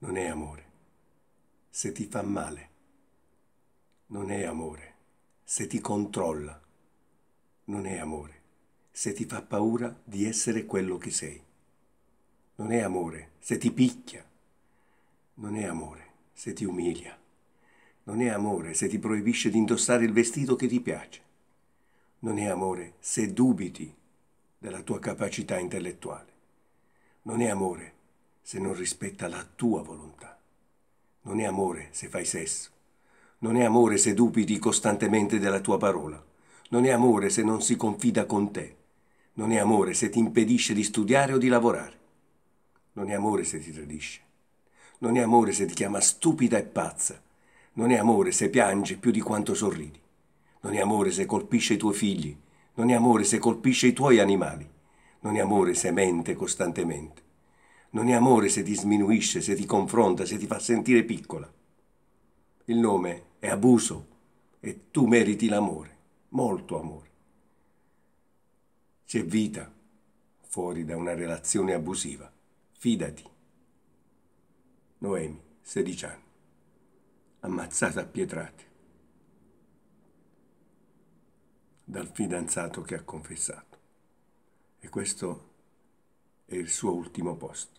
non è amore. Se ti fa male, non è amore. Se ti controlla, non è amore. Se ti fa paura di essere quello che sei, non è amore. Se ti picchia, non è amore. Se ti umilia, non è amore. Se ti proibisce di indossare il vestito che ti piace, non è amore. Se dubiti della tua capacità intellettuale, non è amore se non rispetta la tua volontà. Non è amore se fai sesso. Non è amore se dubiti costantemente della tua parola. Non è amore se non si confida con te. Non è amore se ti impedisce di studiare o di lavorare. Non è amore se ti tradisce. Non è amore se ti chiama stupida e pazza. Non è amore se piangi più di quanto sorridi. Non è amore se colpisce i tuoi figli. Non è amore se colpisce i tuoi animali. Non è amore se mente costantemente. Non è amore se ti sminuisce, se ti confronta, se ti fa sentire piccola. Il nome è abuso e tu meriti l'amore, molto amore. C'è vita fuori da una relazione abusiva. Fidati. Noemi, 16 anni, ammazzata a pietrate dal fidanzato che ha confessato. E questo è e il suo ultimo posto.